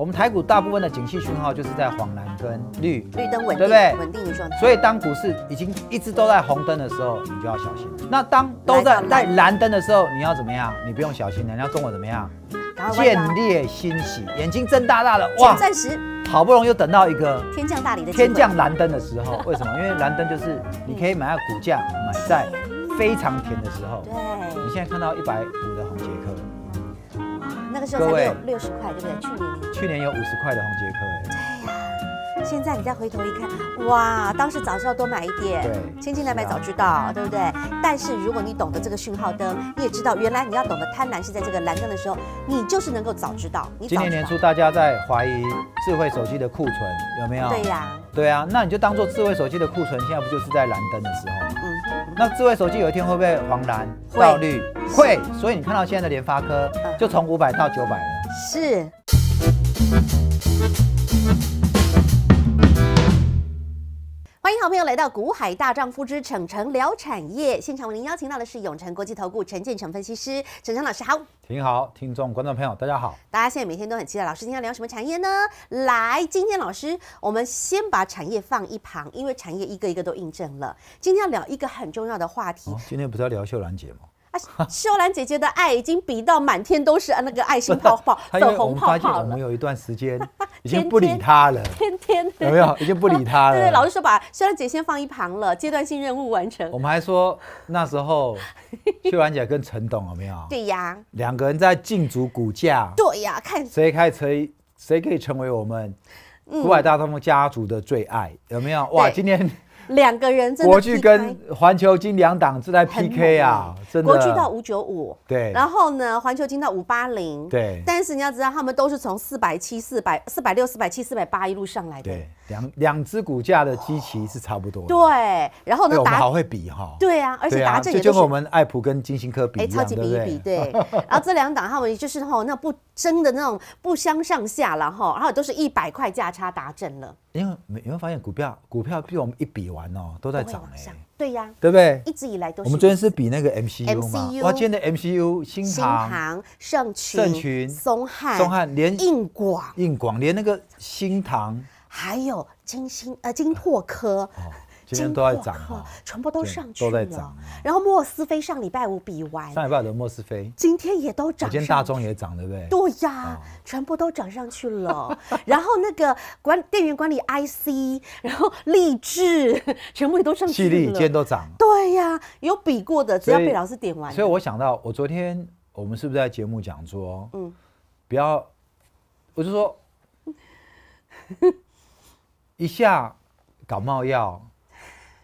我们台股大部分的景气讯号就是在黄蓝跟绿绿灯稳定，对不对？稳定状态。所以当股市已经一直都在红灯的时候，你就要小心。那当都在在蓝灯的时候，你要怎么样？你不用小心了，你要跟我怎么样？见烈欣喜，眼睛睁大大的哇！暂时好不容易等到一个天降大礼的天降蓝灯的时候，为什么？因为蓝灯就是你可以买下股价、买在非常甜的时候。对，你现在看到一百五的红结。那个时候才六六十块，对不对？去年去年有五十块的红杰克，哎，对呀。现在你再回头一看，哇，当时早知道多买一点，对，千金难买早知道，对不对？但是如果你懂得这个讯号灯，你也知道原来你要懂得贪婪是在这个蓝灯的时候，你就是能够早知道。今年年初大家在怀疑智慧手机的库存有没有？对呀。对啊，那你就当做智慧手机的库存，现在不就是在蓝灯的时候吗？嗯，那智慧手机有一天会不会黄蓝到绿？会，所以你看到现在的联发科，就从五百到九百了。是。好，朋友来到《股海大丈夫之城城聊产业》，现场为您邀请到的是永成国际投顾陈建成分析师陈城老师，好，您好，听众、观众朋友，大家好，大家现在每天都很期待老师今天聊什么产业呢？来，今天老师我们先把产业放一旁，因为产业一个一个都印证了，今天要聊一个很重要的话题。今天不是要聊秀兰姐吗？啊，秀兰姐姐的爱已经比到满天都是啊，那个爱心泡泡、粉红泡泡了。我们我们有一段时间 已经不理她了，天天有没有？已经不理她了。对对，老师说，把秀兰姐先放一旁了，阶段性任务完成。我们还说那时候，秀兰姐跟陈董有没有？对呀，两个人在竞逐股价。对呀，看谁开车，谁可以成为我们古柏大通家族的最爱有没有？哇，今天。两个人真的国剧跟环球金两档正在 PK 啊，真的国剧到五九五，对，然后呢环球金到五八零，对。但是你要知道，他们都是从四百七、四百、四百六、四百七、四百八一路上来的，对。两两只股价的基期是差不多的，对。然后呢，打好会比哈，对啊，而且打这个就跟我们爱普跟金星科比超级比一对？对。然后这两档他们就是哦、那不争的那种不相上下了哈，然后都是一百块价差达阵了。因为没有没有发现股票股票，比如我们一比完。玩哦，都在涨哎，对呀，对不对？一直以来都是。我们昨天是比那个 MCU 嘛，哇，今天的 MCU 新唐、盛群、盛群、松汉、松汉连、硬广、硬广连那个新唐，还有金星呃金拓科。今天都在涨哈，全部都上去了。都在涨。然后莫斯菲上礼拜五比完，上礼拜的莫斯菲，今天也都涨。今天大众也涨，对不对？对呀，全部都涨上去了。然后那个管电源管理 IC，然后立志，全部也都上去了。今天都涨。对呀，有比过的，只要被老师点完。所以我想到，我昨天我们是不是在节目讲说，嗯，不要，我就说 一下感冒药。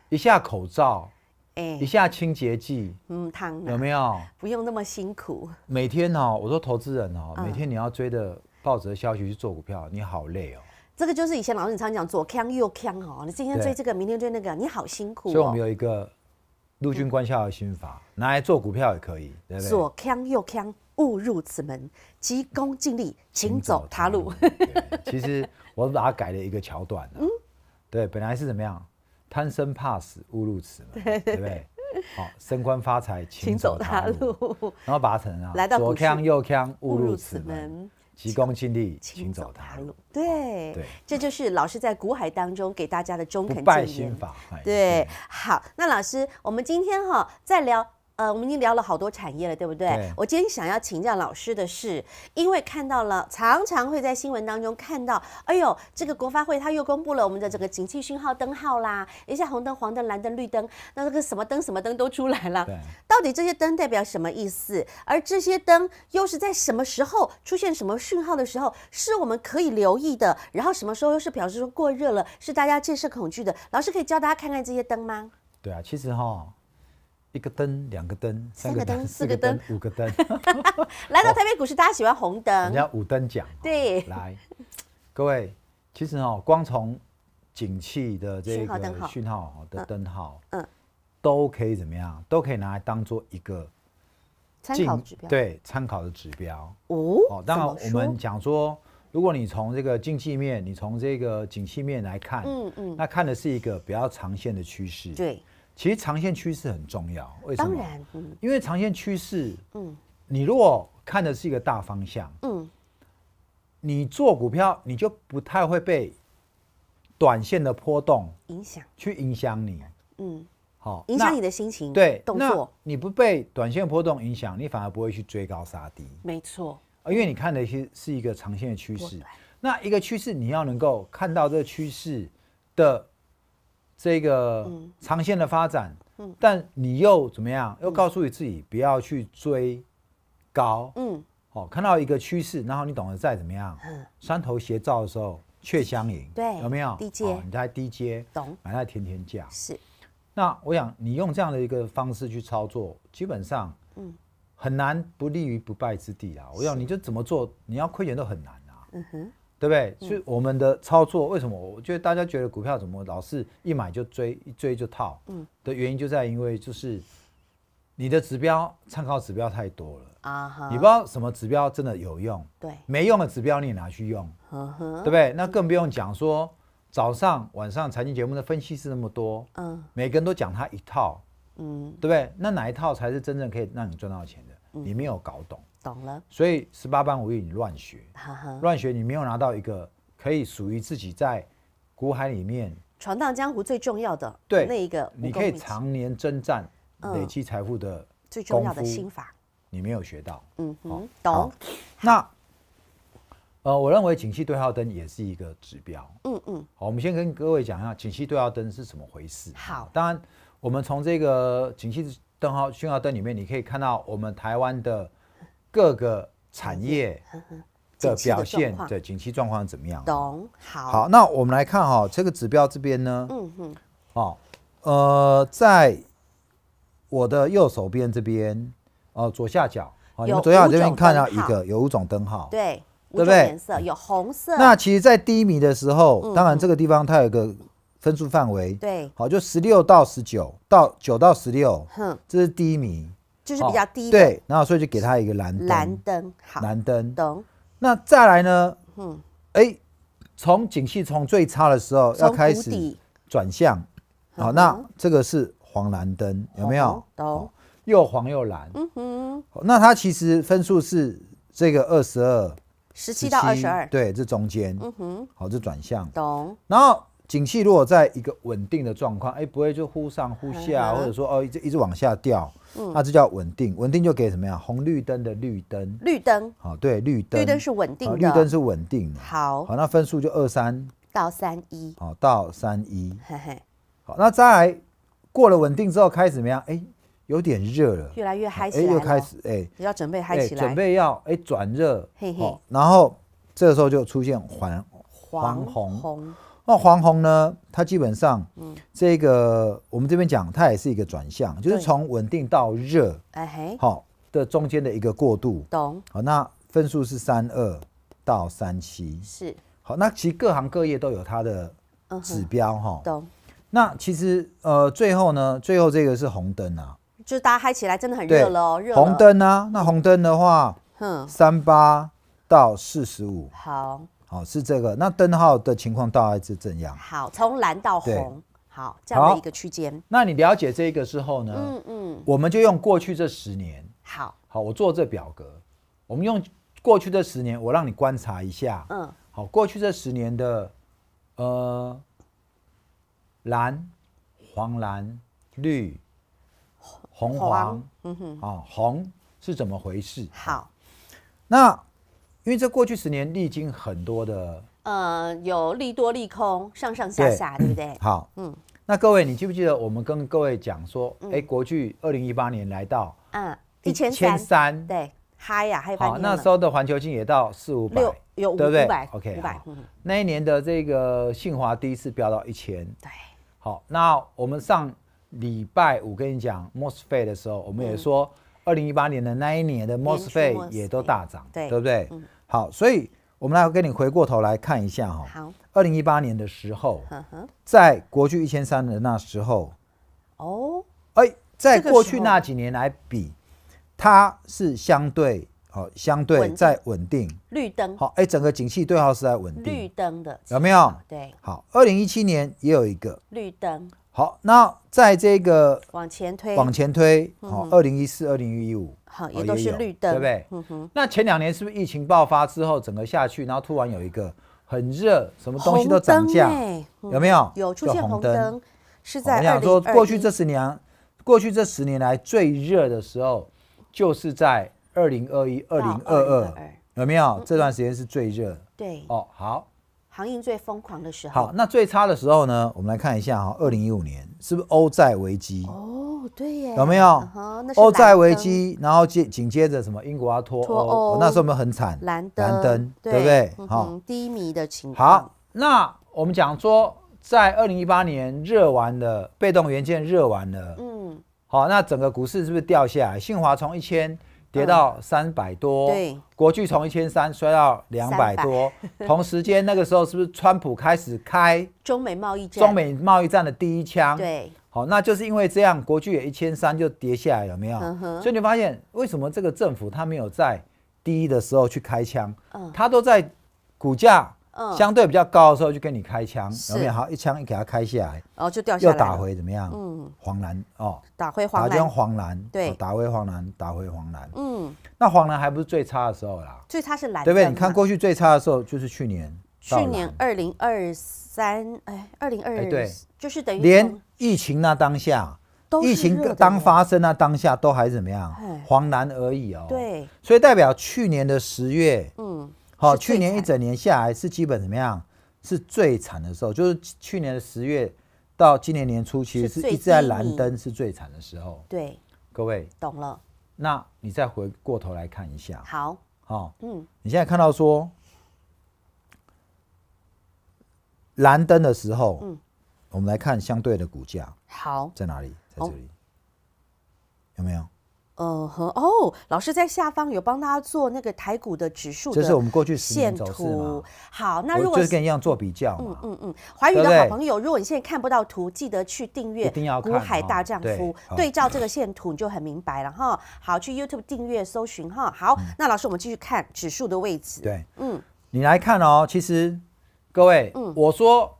一下口罩，哎，一下清洁剂，嗯，汤有没有？不用那么辛苦。每天哦，我说投资人哦，每天你要追着报纸的消息去做股票，你好累哦。这个就是以前老师你常讲左呛右呛哦，你今天追这个，明天追那个，你好辛苦。所以，我们有一个陆军官校的心法，拿来做股票也可以。左呛右呛，误入此门，急功近利，请走他路。其实我把它改了一个桥段。嗯，对，本来是怎么样？贪生怕死，误入此门，对不对，好，升官发财，请走他路，然后拔成啊，到左腔右腔误入此门，急功近利，请走他路，对，这就是老师在古海当中给大家的忠拜建议。对，好，那老师，我们今天哈在聊。呃，我们已经聊了好多产业了，对不对？我今天想要请教老师的是，因为看到了，常常会在新闻当中看到，哎呦，这个国发会他又公布了我们的整个景气讯号灯号啦，一下红灯、黄灯、蓝灯、绿灯，那那个什么灯、什么灯都出来了。到底这些灯代表什么意思？而这些灯又是在什么时候出现什么讯号的时候，是我们可以留意的？然后什么时候又是表示说过热了，是大家建设恐惧的？老师可以教大家看看这些灯吗？对啊，其实哈。一个灯，两个灯，三个灯，四个灯，五个灯。来到台北股市，大家喜欢红灯。人家五灯奖。对，来，各位，其实哦，光从景气的这个讯号的灯号，嗯，都可以怎么样？都可以拿来当做一个参考指标，对，参考的指标。哦，当然我们讲说，如果你从这个经济面，你从这个景气面来看，嗯嗯，那看的是一个比较长线的趋势，对。其实长线趋势很重要，为什么？当然，因为长线趋势，嗯，你如果看的是一个大方向，嗯，你做股票你就不太会被短线的波动影响，去影响你，嗯，好，影响你的心情，对，那你不被短线波动影响，你反而不会去追高杀低，没错，因为你看的是是一个长线的趋势，那一个趋势你要能够看到这个趋势的。这个长线的发展，但你又怎么样？又告诉你自己不要去追高，嗯，哦，看到一个趋势，然后你懂得再怎么样，嗯，山头斜照的时候却相迎，对，有没有？低阶，你在低阶，懂，买在天天价，是。那我想你用这样的一个方式去操作，基本上，嗯，很难不立于不败之地啊。我想你就怎么做，你要亏钱都很难啊。嗯哼。对不对？所以我们的操作为什么？我觉得大家觉得股票怎么老是一买就追，一追就套，嗯，的原因就在因为就是你的指标参考指标太多了啊，你不知道什么指标真的有用，对，没用的指标你拿去用，对不对？那更不用讲说早上晚上财经节目的分析是那么多，嗯，每个人都讲他一套，嗯，对不对？那哪一套才是真正可以让你赚到钱的？你没有搞懂。懂了，所以十八般武艺你乱学，乱学你没有拿到一个可以属于自己在古海里面闯荡江湖最重要的对那一个。你可以常年征战、累积财富的最重要的心法，你没有学到。嗯哼，懂。那呃，我认为景气对号灯也是一个指标。嗯嗯，好，我们先跟各位讲一下景气对号灯是怎么回事。好，当然我们从这个景气灯号、信号灯里面，你可以看到我们台湾的。各个产业的表现，的景气状况怎么样？懂，好。好，那我们来看哈，这个指标这边呢，嗯哼，好，呃，在我的右手边这边，哦，左下角，好，你们左下角这边看到一个有五种灯号，对，对不对？颜色有红色。那其实，在低迷的时候，当然这个地方它有一个分数范围，对，好，就十六到十九，到九到十六，哼，这是低迷。就是比较低对，然后所以就给他一个蓝蓝灯，好，蓝灯，懂。那再来呢？嗯，哎，从景气从最差的时候要开始转向，好，那这个是黄蓝灯，有没有？懂，又黄又蓝，嗯哼。那它其实分数是这个二十二，十七到二十二，对，这中间，嗯哼，好，这转向，懂。然后。景气如果在一个稳定的状况，哎，不会就忽上忽下，或者说哦一直一直往下掉，那这叫稳定。稳定就给什么呀？红绿灯的绿灯。绿灯。好，对，绿灯。绿灯是稳定的。绿灯是稳定的。好。好，那分数就二三到三一。好，到三一。嘿嘿。好，那再来过了稳定之后开始怎么样？哎，有点热了，越来越嗨起来，又开始哎，要准备嗨起来，准备要哎转热。嘿嘿。然后这个时候就出现黄黄红。那黄红呢？它基本上，这个我们这边讲，它也是一个转向，就是从稳定到热，哎嘿，好，的中间的一个过渡，懂。好，那分数是三二到三七，是。好，那其实各行各业都有它的指标哈，懂。那其实呃，最后呢，最后这个是红灯啊，就是大家嗨起来，真的很热了哦，热。红灯啊，那红灯的话，哼，三八到四十五，好。好是这个，那灯号的情况大概是怎样？好，从蓝到红，好这样的一个区间。那你了解这个之后呢？嗯嗯。我们就用过去这十年。好。好，我做这表格。我们用过去这十年，我让你观察一下。嗯。好，过去这十年的，呃，蓝、黄、蓝、绿、红、黄，嗯哼，啊，红是怎么回事？好，那。因为这过去十年历经很多的，呃，有利多利空，上上下下，对不对？好，嗯，那各位，你记不记得我们跟各位讲说，哎，国巨二零一八年来到，嗯，一千三，对，嗨呀，嗨好，那时候的环球晶也到四五百，有五百，对 o k 五百。那一年的这个信华第一次飙到一千，对。好，那我们上礼拜五跟你讲 mos f t 的时候，我们也说二零一八年的那一年的 mos f t 也都大涨，对，对不对？好，所以我们来跟你回过头来看一下哈。好，二零一八年的时候，呵呵在国剧一千三的那时候，哦，哎，在过去那几年来比，它是相对哦，相对在稳定。绿灯。好，哎，整个景气对号是在稳定。绿灯的有没有？对。好，二零一七年也有一个绿灯。好，那在这个往前推，往前推，好，二零一四、二零一五。也都是绿灯，对不对？那前两年是不是疫情爆发之后整个下去，然后突然有一个很热，什么东西都涨价，有没有？有出现红灯，是在。我想说，过去这十年，过去这十年来最热的时候，就是在二零二一、二零二二，有没有？这段时间是最热。对，哦，好。行业最疯狂的时候，好，那最差的时候呢？我们来看一下哈，二零一五年是不是欧债危机？哦，对，有没有？哈，那欧债危机，然后接紧接着什么？英国要脱欧，那时候我们很惨，蓝灯，对不对？好，低迷的情。好，那我们讲说，在二零一八年热完了，被动元件热完了，嗯，好，那整个股市是不是掉下来？新华从一千。跌到三百多，对，国巨从一千三摔到两百多，同时间那个时候是不是川普开始开中美贸易中美贸易战的第一枪？对，好，那就是因为这样，国巨也一千三就跌下来，有没有？所以你发现为什么这个政府他没有在低的时候去开枪？嗯，他都在股价。相对比较高的时候就跟你开枪，有没有？好，一枪一给他开下来，然后就掉下来，又打回怎么样？嗯，黄蓝哦，打回黄蓝，打回黄蓝，对，打回黄蓝，打回黄蓝。嗯，那黄蓝还不是最差的时候啦，最差是蓝，对不对？你看过去最差的时候就是去年，去年二零二三，哎，二零二对，就是等于连疫情那当下，疫情当发生那当下都还怎么样？黄蓝而已哦。对，所以代表去年的十月，嗯。好，去年一整年下来是基本怎么样？是最惨的时候，就是去年的十月到今年年初，其实是一直在蓝灯，是最惨的时候。对，各位懂了。那你再回过头来看一下。好，好，嗯，你现在看到说蓝灯的时候，嗯，我们来看相对的股价，好，在哪里？在这里，有没有？呃，和哦，老师在下方有帮他做那个台股的指数，这是我们过去线图。好，那如果就是跟一样做比较嗯嗯嗯。华语的好朋友，如果你现在看不到图，记得去订阅古海大丈夫，对照这个线图你就很明白了哈。好，去 YouTube 订阅搜寻哈。好，那老师我们继续看指数的位置。对，嗯，你来看哦。其实各位，嗯，我说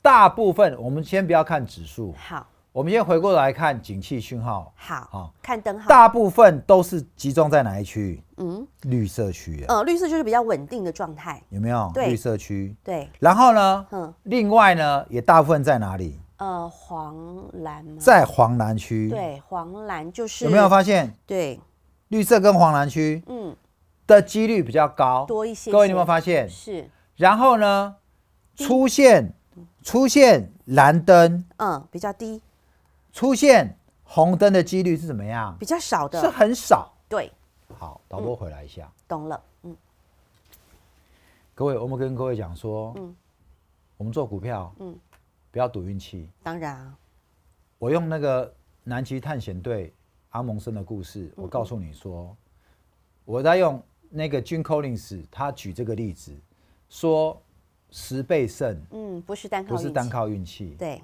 大部分我们先不要看指数。好。我们先回过来看景气讯号，好，看灯号，大部分都是集中在哪一区？嗯，绿色区。呃，绿色就是比较稳定的状态，有没有？对，绿色区。对。然后呢？嗯。另外呢，也大部分在哪里？呃，黄蓝。在黄蓝区。对，黄蓝就是。有没有发现？对。绿色跟黄蓝区，嗯，的几率比较高，多一些。各位，你有没有发现？是。然后呢，出现，出现蓝灯，嗯，比较低。出现红灯的几率是怎么样？比较少的，是很少。对，好，导播回来一下。懂了，嗯。各位，我们跟各位讲说，嗯，我们做股票，嗯，不要赌运气。当然啊，我用那个南极探险队阿蒙森的故事，我告诉你说，我在用那个 j e n l i n s 他举这个例子，说十倍胜，嗯，不是单靠，不是单靠运气，对。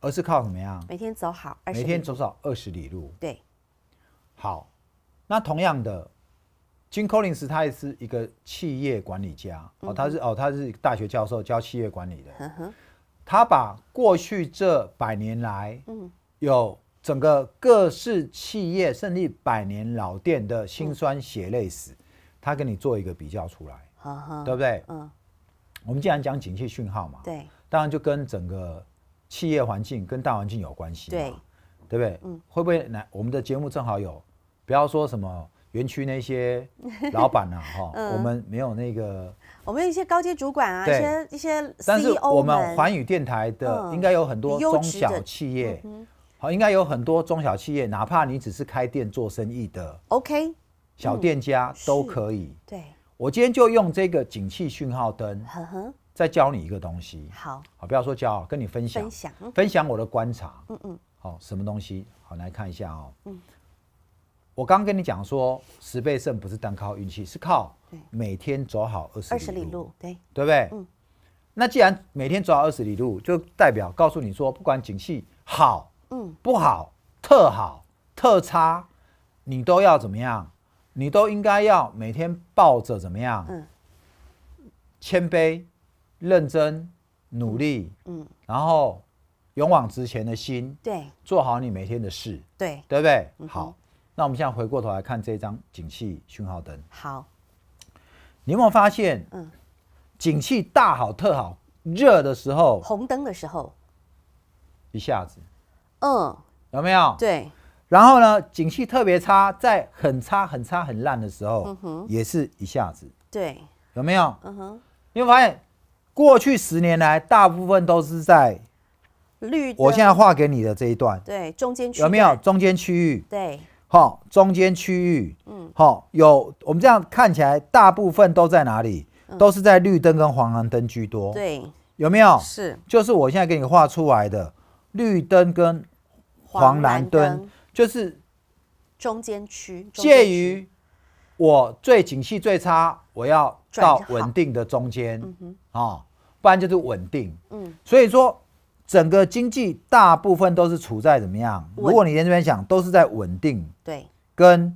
而是靠怎么样？每天走好，每天走少二十里路。对，好。那同样的，Jim Collins 他也是一个企业管理家哦，他是哦，他是大学教授，教企业管理的。他把过去这百年来，嗯，有整个各式企业，甚至百年老店的辛酸血泪史，他跟你做一个比较出来。对不对？嗯。我们既然讲景气讯号嘛，对，当然就跟整个。企业环境跟大环境有关系，对，对不对？会不会来？我们的节目正好有，不要说什么园区那些 老板啊，哈，我们没有那个。我们一些高阶主管啊，一些一些 CEO 但是我们环宇电台的应该有很多中小企业，好，应该有很多中小企业，哪怕你只是开店做生意的，OK，小店家都可以。对，我今天就用这个景气讯号灯。再教你一个东西，好，好，不要说教，跟你分享，分享，分享我的观察，嗯嗯，好，什么东西？好，来看一下哦。嗯，我刚刚跟你讲说，十倍胜不是单靠运气，是靠每天走好二十二十里路，对，对不对？嗯，那既然每天走好二十里路，就代表告诉你说，不管景气好，嗯，不好，特好，特差，你都要怎么样？你都应该要每天抱着怎么样？嗯，谦卑。认真、努力，嗯，然后勇往直前的心，对，做好你每天的事，对，对不对？好，那我们现在回过头来看这张景气讯号灯。好，你有没有发现？嗯，景气大好特好，热的时候，红灯的时候，一下子，嗯，有没有？对。然后呢，景气特别差，在很差、很差、很烂的时候，嗯也是一下子，对，有没有？嗯哼，你会发现。过去十年来，大部分都是在绿。我现在画给你的这一段，对，中间有没有中间区域？对，好，中间区域，嗯，好，有。我们这样看起来，大部分都在哪里？都是在绿灯跟黄蓝灯居多。对，有没有？是，就是我现在给你画出来的绿灯跟黄蓝灯，就是中间区。介于我最景气最差，我要到稳定的中间啊。不然就是稳定，嗯，所以说整个经济大部分都是处在怎么样？如果你在这边讲，都是在稳定，对，跟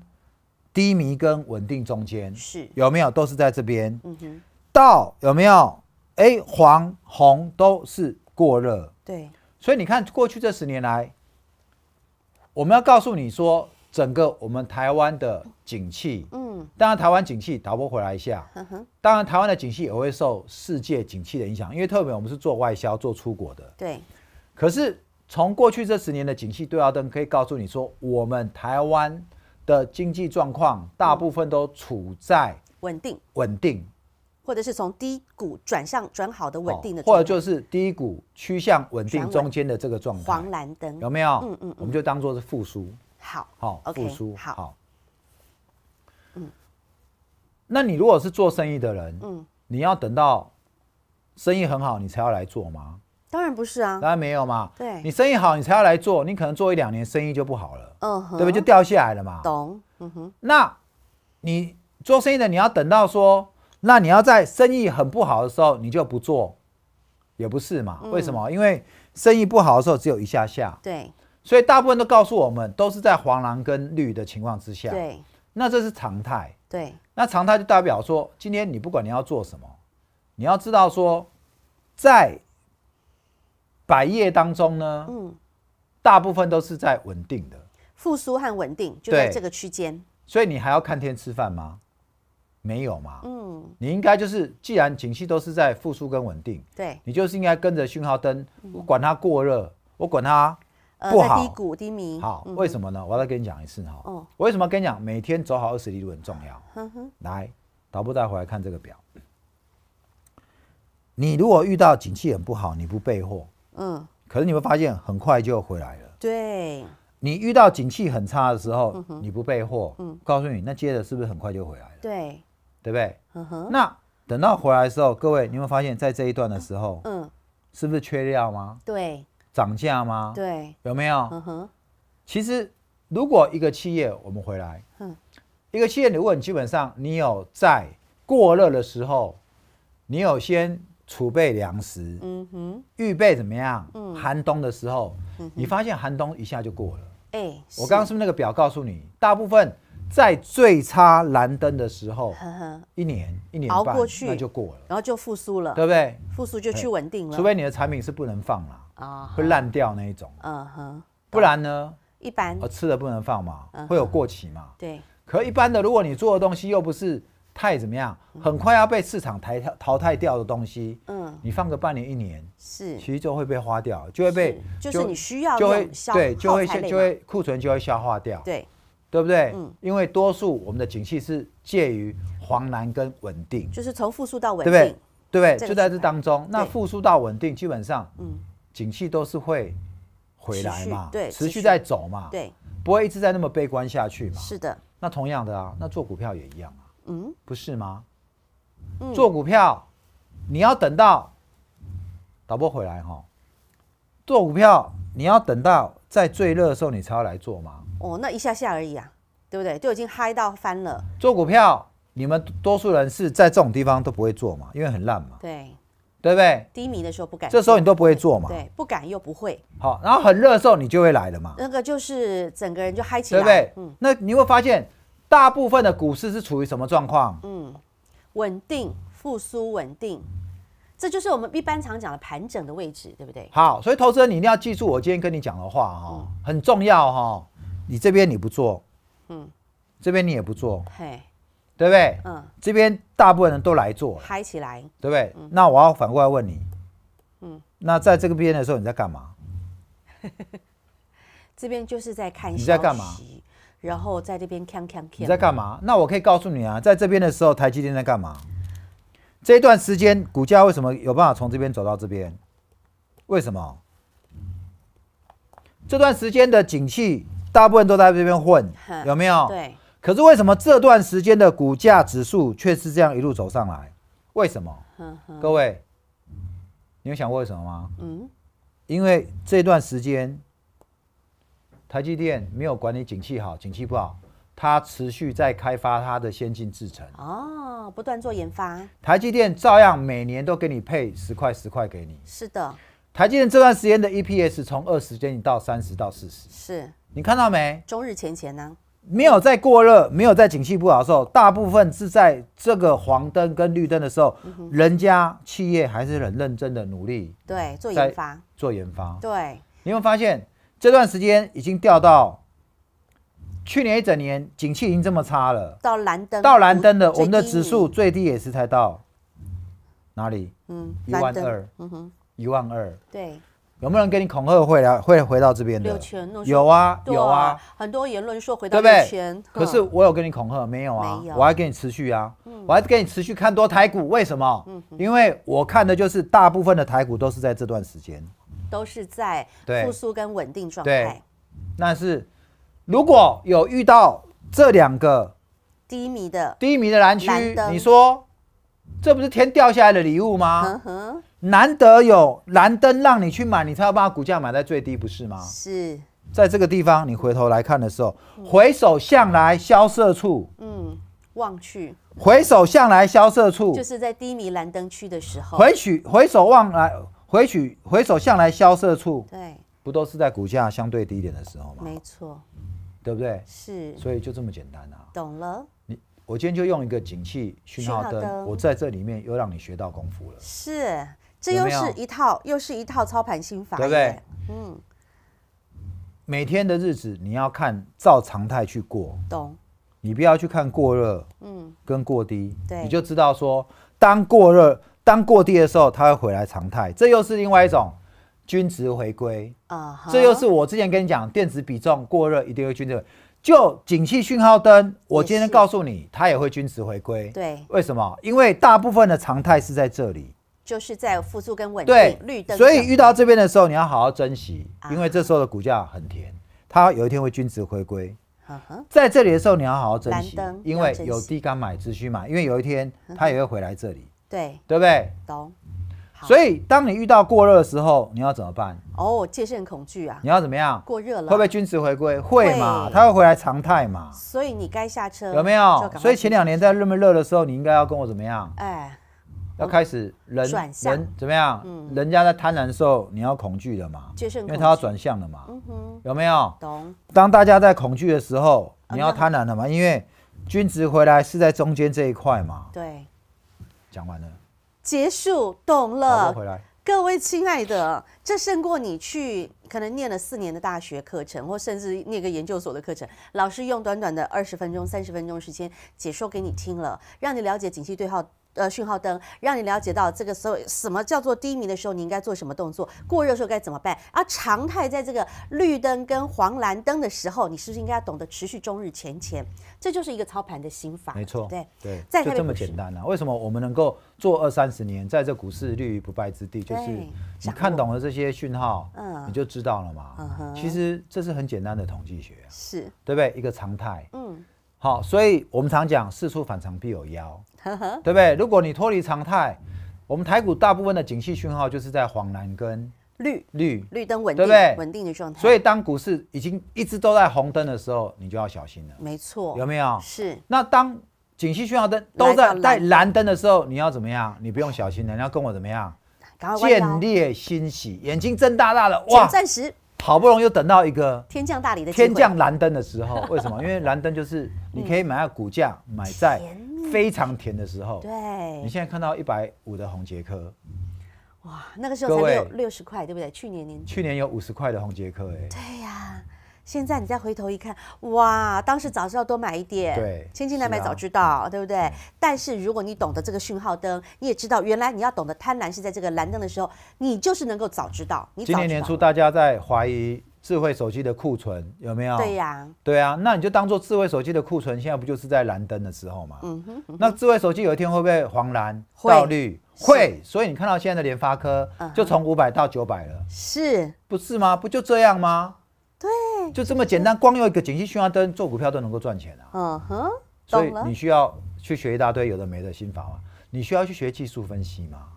低迷跟稳定中间是有没有都是在这边，嗯哼，到有没有？哎，黄红都是过热，对，所以你看过去这十年来，我们要告诉你说。整个我们台湾的景气，嗯，当然台湾景气倒拨回来一下，当然台湾的景气也会受世界景气的影响，因为特别我们是做外销、做出国的。对。可是从过去这十年的景气对照灯可以告诉你说，我们台湾的经济状况大部分都处在稳定、稳定，或者是从低谷转向转好的稳定的，或者就是低谷趋向稳定中间的这个状况，黄蓝灯有没有？嗯嗯，我们就当做是复苏。好好复苏，好。嗯，那你如果是做生意的人，嗯，你要等到生意很好，你才要来做吗？当然不是啊，当然没有嘛。对，你生意好，你才要来做。你可能做一两年，生意就不好了，嗯，对不对？就掉下来了嘛。懂。嗯哼。那你做生意的，你要等到说，那你要在生意很不好的时候，你就不做，也不是嘛？为什么？因为生意不好的时候，只有一下下。对。所以大部分都告诉我们，都是在黄蓝跟绿的情况之下。对。那这是常态。对。那常态就代表说，今天你不管你要做什么，你要知道说，在百业当中呢，嗯，大部分都是在稳定的复苏和稳定就在这个区间。所以你还要看天吃饭吗？没有嘛。嗯。你应该就是，既然景气都是在复苏跟稳定，对，你就是应该跟着讯号灯，我管它过热，我管它。不好，低谷、低迷。好，为什么呢？我再跟你讲一次哈。哦。为什么跟你讲每天走好二十厘路很重要？哼。来，导播再回来看这个表。你如果遇到景气很不好，你不备货，嗯。可是你会发现很快就回来了。对。你遇到景气很差的时候，嗯你不备货，嗯，告诉你，那接着是不是很快就回来了？对。对不对？嗯哼。那等到回来的时候，各位，你会发现在这一段的时候，嗯，是不是缺料吗？对。涨价吗？对，有没有？嗯哼。其实，如果一个企业，我们回来，嗯，一个企业，如果你基本上你有在过热的时候，你有先储备粮食，嗯哼，预备怎么样？嗯，寒冬的时候，嗯，你发现寒冬一下就过了。哎，我刚刚是不是那个表告诉你，大部分在最差蓝灯的时候，一年一年熬过去，那就过了，然后就复苏了，对不对？复苏就去稳定了，除非你的产品是不能放了。啊，会烂掉那一种。嗯哼。不然呢？一般。我吃的不能放嘛，会有过期嘛。对。可一般的，如果你做的东西又不是太怎么样，很快要被市场淘汰淘汰掉的东西，嗯，你放个半年一年，是，其实就会被花掉，就会被就是你需要就会对就会就会库存就会消化掉，对，对不对？嗯。因为多数我们的景气是介于黄蓝跟稳定，就是从复苏到稳定，对不对？对不对？就在这当中，那复苏到稳定基本上，嗯。景气都是会回来嘛，对，持续在走嘛，对，不会一直在那么悲观下去嘛。是的。那同样的啊，那做股票也一样啊，嗯，不是吗？做股票你要等到，导播回来哈，做股票你要等到在最热的时候你才要来做嘛。哦，那一下下而已啊，对不对？就已经嗨到翻了。做股票，你们多数人是在这种地方都不会做嘛，因为很烂嘛。对。对不对？低迷的时候不敢，这时候你都不会做嘛。对，不敢又不会。好，然后很热的时候你就会来了嘛。那个就是整个人就嗨起来，对不对？嗯。那你会发现，大部分的股市是处于什么状况？嗯，稳定复苏，稳定，这就是我们一般常讲的盘整的位置，对不对？好，所以投资人你一定要记住我今天跟你讲的话哈，很重要哈。你这边你不做，嗯，这边你也不做，嘿。对不对？嗯，这边大部分人都来做，嗨起来，对不对？那我要反过来问你，嗯，那在这个边的时候你在干嘛？这边就是在看，你在干嘛？然后在这边看、看、看，你在干嘛？那我可以告诉你啊，在这边的时候，台积电在干嘛？这一段时间股价为什么有办法从这边走到这边？为什么？这段时间的景气，大部分都在这边混，有没有？对。可是为什么这段时间的股价指数却是这样一路走上来？为什么？各位，你有想为什么吗？嗯，因为这段时间台积电没有管理景气好景气不好，它持续在开发它的先进制程。哦，不断做研发，台积电照样每年都给你配十块十块给你。是的，台积电这段时间的 EPS 从二十接近到三十到四十。是你看到没？中日前前呢？没有在过热，没有在景气不好的时候，大部分是在这个黄灯跟绿灯的时候，人家企业还是很认真的努力。对，做研发，做研发。对，有没有发现这段时间已经掉到去年一整年景气已经这么差了？到蓝灯，到蓝灯的，我们的指数最低也是才到哪里？嗯，一万二，嗯哼，一万二。对。有没有人跟你恐吓会来会回到这边？六千？有啊，有啊。很多言论说回到六千，可是我有跟你恐吓没有啊？我还给你持续啊，我还给你持续看多台股，为什么？因为我看的就是大部分的台股都是在这段时间，都是在复苏跟稳定状态。但是如果有遇到这两个低迷的低迷的蓝区，你说这不是天掉下来的礼物吗？难得有蓝灯让你去买，你才要把股价买在最低，不是吗？是，在这个地方，你回头来看的时候，回首向来萧瑟处，嗯，望去，回首向来萧瑟处，就是在低迷蓝灯区的时候，回取，回首望来，回取，回首向来萧瑟处，对，不都是在股价相对低点的时候吗？没错，对不对？是，所以就这么简单啊！懂了。你我今天就用一个景气讯号灯，我在这里面又让你学到功夫了。是。这又是一套，又是一套操盘心法，对不对？嗯，每天的日子你要看照常态去过，懂？你不要去看过热，嗯，跟过低，对，你就知道说，当过热、当过低的时候，它会回来常态。这又是另外一种均值回归啊！这又是我之前跟你讲，电子比重过热一定会均值，回。就景气讯号灯，我今天告诉你，它也会均值回归。对，为什么？因为大部分的常态是在这里。就是在复苏跟稳定绿灯，所以遇到这边的时候，你要好好珍惜，因为这时候的股价很甜，它有一天会均值回归。在这里的时候你要好好珍惜，因为有低杆买之需嘛，因为有一天它也会回来这里。对，对不对？所以当你遇到过热的时候，你要怎么办？哦，戒慎恐惧啊！你要怎么样？过热了，会不会均值回归？会嘛，它会回来常态嘛。所以你该下车有没有？所以前两年在那么热的时候，你应该要跟我怎么样？哎。要开始人人怎么样？人家在贪婪的时候，你要恐惧了嘛，因为他要转向了嘛，有没有？懂。当大家在恐惧的时候，你要贪婪了嘛，因为君子回来是在中间这一块嘛。对，讲完了，结束，懂了。各位亲爱的，这胜过你去可能念了四年的大学课程，或甚至念个研究所的课程，老师用短短的二十分钟、三十分钟时间解说给你听了，让你了解景气对号。呃，讯号灯让你了解到这个时候什么叫做低迷的时候，你应该做什么动作，过热的时候该怎么办。而常态在这个绿灯跟黄蓝灯的时候，你是不是应该懂得持续中日前前，这就是一个操盘的心法。没错，对对，就这么简单啊？为什么我们能够做二三十年，在这股市立于不败之地？就是你看懂了这些讯号，你就知道了嘛。其实这是很简单的统计学，是，对不对？一个常态，嗯，好，所以我们常讲，事出反常必有妖。对不对？如果你脱离常态，我们台股大部分的景气讯号就是在黄蓝跟绿绿绿灯稳定，对不对？稳定的状态。所以当股市已经一直都在红灯的时候，你就要小心了。没错。有没有？是。那当景气讯号灯都在在蓝灯的时候，你要怎么样？你不用小心了，你要跟我怎么样？建烈欣喜，眼睛睁大大的哇！好不容易等到一个天降大礼的天降蓝灯的时候，为什么？因为蓝灯就是你可以买下股价、买在非常甜的时候。对，你现在看到一百五的红杰克，哇，那个时候才六六十块，对不对？去年年去年有五十块的红杰克，哎，对呀。现在你再回头一看，哇！当时早知道多买一点，对，千金难买早知道，对不对？但是如果你懂得这个讯号灯，你也知道原来你要懂得贪婪是在这个蓝灯的时候，你就是能够早知道。今年年初大家在怀疑智慧手机的库存有没有？对呀，对啊，那你就当做智慧手机的库存现在不就是在蓝灯的时候吗？嗯哼。那智慧手机有一天会不会黄蓝到绿？会，所以你看到现在的联发科就从五百到九百了，是不是吗？不就这样吗？就这么简单，光用一个景气循号灯做股票都能够赚钱啊！嗯哼，所以你需要去学一大堆有的没的新法吗？你需要去学技术分析嘛。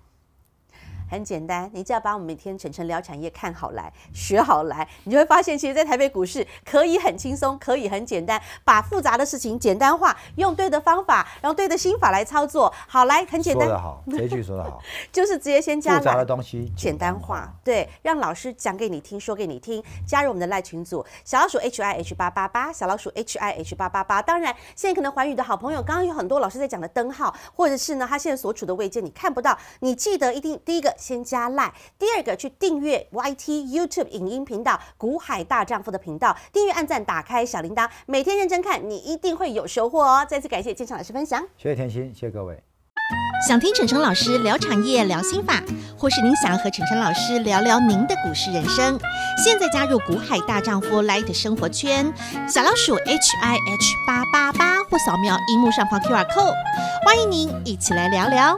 很简单，你只要把我们每天全程聊产业看好来学好来，你就会发现，其实，在台北股市可以很轻松，可以很简单，把复杂的事情简单化，用对的方法，然后对的心法来操作。好来，很简单，说得好，这句说得好，就是直接先加复杂的东西简单化，对，让老师讲给你听，说给你听，加入我们的赖群组，小老鼠 h i h 八八八，小老鼠 h i h 八八八。当然，现在可能环宇的好朋友，刚刚有很多老师在讲的灯号，或者是呢，他现在所处的位阶你看不到，你记得一定第一个。先加 Line，第二个去订阅 YT YouTube 影音频道“股海大丈夫”的频道，订阅、按赞、打开小铃铛，每天认真看，你一定会有收获哦！再次感谢建强老师分享，谢谢甜心，谢谢各位。想听陈晨老师聊产业、聊心法，或是您想要和陈晨老师聊聊您的股市人生，现在加入“股海大丈夫” Light 生活圈，小老鼠 H I H 八八八，或扫描荧幕上方 QR code，欢迎您一起来聊聊。